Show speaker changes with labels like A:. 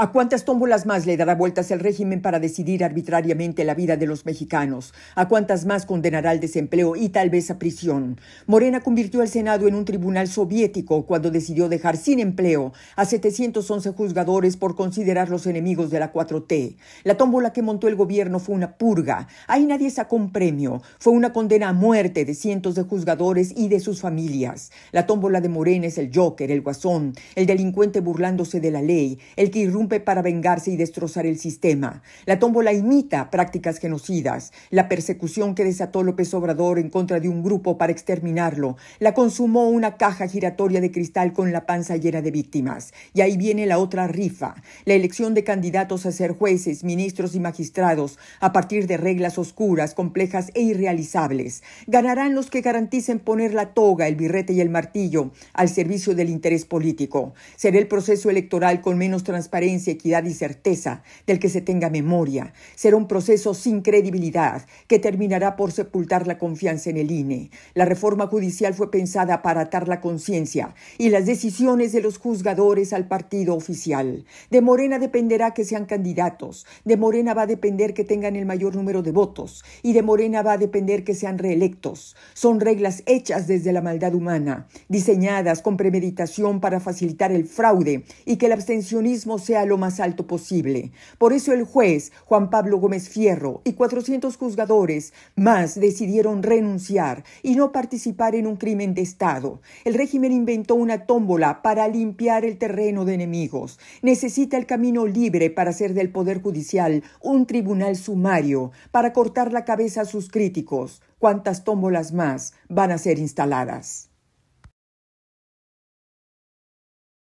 A: ¿A cuántas tómbolas más le dará vueltas el régimen para decidir arbitrariamente la vida de los mexicanos? ¿A cuántas más condenará al desempleo y tal vez a prisión? Morena convirtió al Senado en un tribunal soviético cuando decidió dejar sin empleo a 711 juzgadores por considerarlos enemigos de la 4T. La tómbola que montó el gobierno fue una purga. Ahí nadie sacó un premio. Fue una condena a muerte de cientos de juzgadores y de sus familias. La tómbola de Morena es el Joker, el guasón, el delincuente burlándose de la ley, el que irrumpe para vengarse y destrozar el sistema. La tómbola imita prácticas genocidas, la persecución que desató López Obrador en contra de un grupo para exterminarlo, la consumó una caja giratoria de cristal con la panza llena de víctimas. Y ahí viene la otra rifa, la elección de candidatos a ser jueces, ministros y magistrados a partir de reglas oscuras, complejas e irrealizables. Ganarán los que garanticen poner la toga, el birrete y el martillo al servicio del interés político. Será el proceso electoral con menos transparencia equidad y certeza del que se tenga memoria. Será un proceso sin credibilidad que terminará por sepultar la confianza en el INE. La reforma judicial fue pensada para atar la conciencia y las decisiones de los juzgadores al partido oficial. De Morena dependerá que sean candidatos, de Morena va a depender que tengan el mayor número de votos y de Morena va a depender que sean reelectos. Son reglas hechas desde la maldad humana, diseñadas con premeditación para facilitar el fraude y que el abstencionismo sea lo más alto posible. Por eso el juez Juan Pablo Gómez Fierro y 400 juzgadores más decidieron renunciar y no participar en un crimen de Estado. El régimen inventó una tómbola para limpiar el terreno de enemigos. Necesita el camino libre para hacer del Poder Judicial un tribunal sumario, para cortar la cabeza a sus críticos. ¿Cuántas tómbolas más van a ser instaladas?